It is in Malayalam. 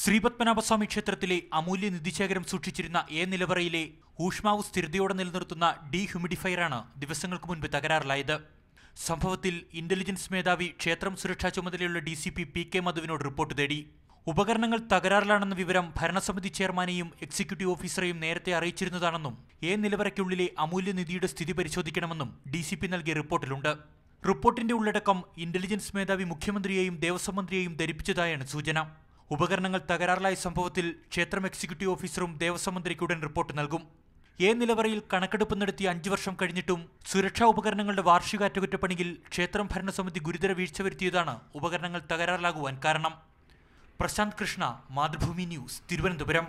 ശ്രീപത്മനാഭസ്വാമി ക്ഷേത്രത്തിലെ അമൂല്യ നിധിശേഖരം സൂക്ഷിച്ചിരുന്ന എ നിലവറയിലെ ഊഷ്മാവ് സ്ഥിരതയോടെ നിലനിർത്തുന്ന ഹ്യൂമിഡിഫയറാണ് ദിവസങ്ങൾക്ക് മുൻപ് തകരാറിലായത് സംഭവത്തിൽ ഇന്റലിജൻസ് മേധാവി ക്ഷേത്രം സുരക്ഷാ ചുമതലയുള്ള D C P P K മധുവിനോട് റിപ്പോർട്ട് തേടി ഉപകരണങ്ങൾ തകരാറിലാണെന്ന വിവരം ഭരണസമിതി ചെയർമാനെയും എക്സിക്യൂട്ടീവ് ഓഫീസറെയും നേരത്തെ അറിയിച്ചിരുന്നതാണെന്നും എ നിലവറയ്ക്കുള്ളിലെ നിധിയുടെ സ്ഥിതി പരിശോധിക്കണമെന്നും ഡി സി പി നൽകിയ റിപ്പോർട്ടിലുണ്ട് റിപ്പോർട്ടിന്റെ ഉള്ളടക്കം ഇന്റലിജൻസ് മേധാവി മുഖ്യമന്ത്രിയെയും ദേവസ്വം മന്ത്രിയെയും ധരിപ്പിച്ചതായാണ് സൂചന ഉപകരണങ്ങൾ തകരാറിലായ സംഭവത്തിൽ ക്ഷേത്രം എക്സിക്യൂട്ടീവ് ഓഫീസറും ദേവസ്വം മന്ത്രിക്ക് ഉടൻ റിപ്പോർട്ട് നൽകും എ നിലവറയിൽ കണക്കെടുപ്പ് നടത്തി അഞ്ചു വർഷം കഴിഞ്ഞിട്ടും സുരക്ഷാ ഉപകരണങ്ങളുടെ വാർഷിക അറ്റകുറ്റപ്പണിയിൽ ക്ഷേത്രം ഭരണസമിതി ഗുരുതര വീഴ്ച വരുത്തിയതാണ് ഉപകരണങ്ങൾ തകരാറിലാകുവാൻ കാരണം പ്രശാന്ത് കൃഷ്ണ മാതൃഭൂമി ന്യൂസ് തിരുവനന്തപുരം